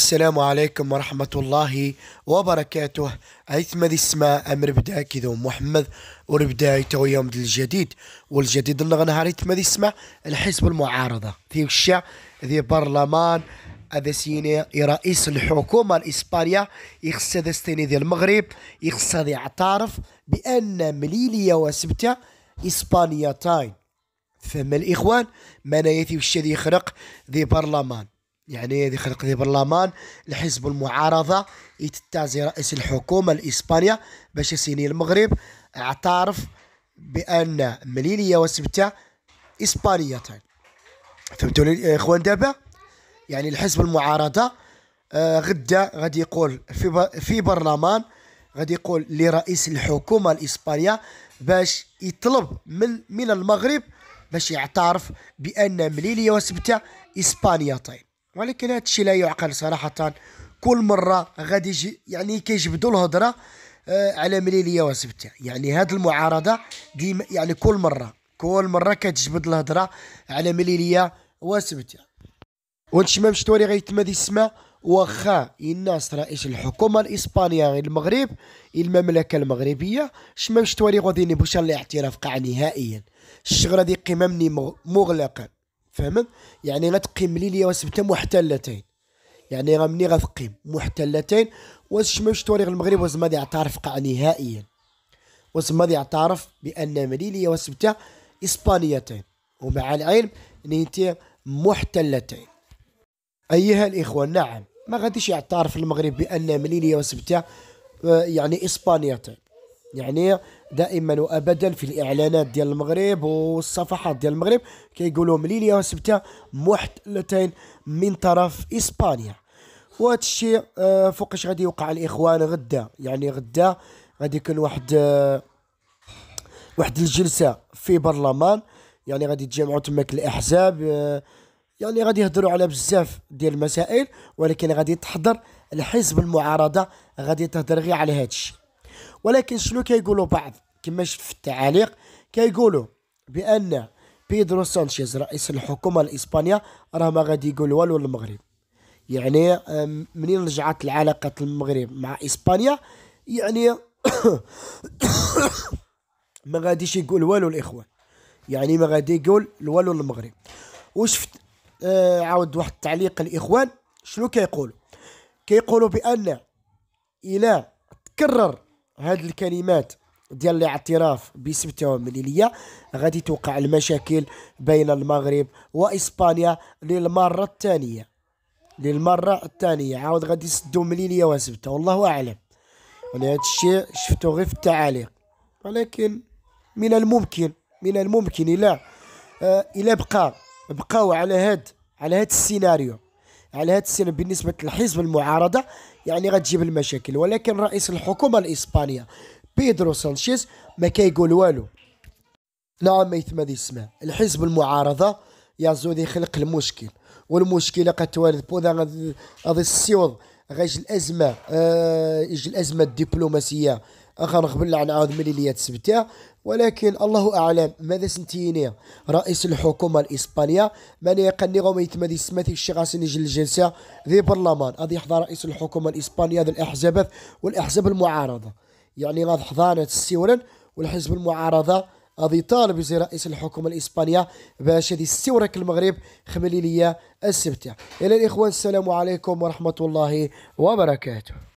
السلام عليكم ورحمة الله وبركاته عيثما اسماء أمر بدا كذو محمد وربدا يتو يوم الجديد والجديد اللي غنهار عيثما اسماء الحزب المعارضة في الشع ذي برلمان هذا سيني رئيس الحكومة الإسبانية يخص هذا ستيني ذي المغرب يخص ذي يعترف بأن مليلية وسبتة إسبانيا تاين فما الإخوان ما نايتي وش ذي يخرق ذي برلمان يعني هذه خلق لي برلمان الحزب المعارضه يتتازي رئيس الحكومه الإسبانية باش يسيني المغرب اعترف بان مليليه وسبته اسبانيتان فهمتوني اخوان دابا يعني الحزب المعارضه آه غدا غادي يقول في في برلمان غادي يقول لرئيس الحكومه الاسبانيه باش يطلب من من المغرب باش يعترف بان مليليه وسبته طيب. ولكن هذا الشيء لا يعقل صراحه كل مره غادي يجي يعني كيجبدوا الهضره آه، على مليليه وسبته يعني هذه المعارضه ديما يعني كل مره كل مره كتجبد الهضره على مليليه وسبته وهادشي ما مشتوري دي السماء واخا الناس رئيس الحكومه الاسبانيه المغرب المملكه المغربيه شمام شتوري غادي نبوش الاعتراف قاع نهائيا الشغله دي قمامني مغلقه فهمت يعني غتقيم لي ليا وسبته محتلتين يعني راه مني غتقيم محتلتين واش مش توريغ المغرب واش ما يعترف قاع نهائيا واش ما يعترف بان مليليا وسبته اسبانيتين ومع العلم نيتي محتلتين ايها الاخوه نعم ما غاديش يعترف المغرب بان مليليا وسبته آه، يعني اسبانيتين يعني دائما وابدا في الاعلانات ديال المغرب والصفحات ديال المغرب كيقولوا مليليا وسبته محتلتين من طرف اسبانيا وهذا الشيء آه، فوقاش غادي يوقع الاخوان غدا يعني غدا غادي يكون واحد آه، واحد الجلسه في برلمان يعني غادي يتجمعوا تماك الاحزاب آه، يعني غادي يهضروا على بزاف ديال المسائل ولكن غادي تحضر الحزب المعارضه غادي تهضر غير على هذا الشيء ولكن شنو كيقولوا بعض كما شفت في التعاليق كيقولوا بان بيدرو سانشيز رئيس الحكومه الاسبانيه راه ما غادي يقول والو للمغرب يعني منين رجعت العلاقات المغرب مع اسبانيا يعني ما غاديش يقول والو الاخوان يعني ما غادي يقول والو للمغرب وشفت آه عاود واحد التعليق الاخوان شنو كيقولوا كيقولوا بان الى تكرر هذه الكلمات ديال الاعتراف بسبته ومليلية غادي توقع المشاكل بين المغرب واسبانيا للمره الثانيه للمره الثانيه عاود غادي يسدوا مليليه وسبته والله اعلم انا هذا الشيء شفته غير في التعاليق ولكن من الممكن من الممكن الى آه، الى بقى بقاو على هاد على هاد السيناريو على هاد السيناريو بالنسبه للحزب المعارضه يعني غتجيب المشاكل ولكن رئيس الحكومه الاسبانيه بيدرو سانشيز ما كيقول والو نعم ميت يسمع الحزب المعارضه يا زودي خلق المشكل والمشكله قد توارد بوذا غادي السيوض غايج الازمه آه يجي الازمه الدبلوماسيه اخر قبل نعاود مليليات سبتة ولكن الله اعلم ماذا سنتيني رئيس الحكومه الاسبانيه من يقني غوم يتمدي سماتي الشيخ غاسين يجي للجلسة ذي برلمان غادي يحضر رئيس الحكومه الاسبانيه ذو الاحزاب والاحزاب المعارضه يعني غاد حضانة السيولا والحزب المعارضة غادي يطالب زي رئيس الحكومة الإسبانية باش هذه استورك المغرب خمليلية السبتة إلى الإخوان السلام عليكم ورحمة الله وبركاته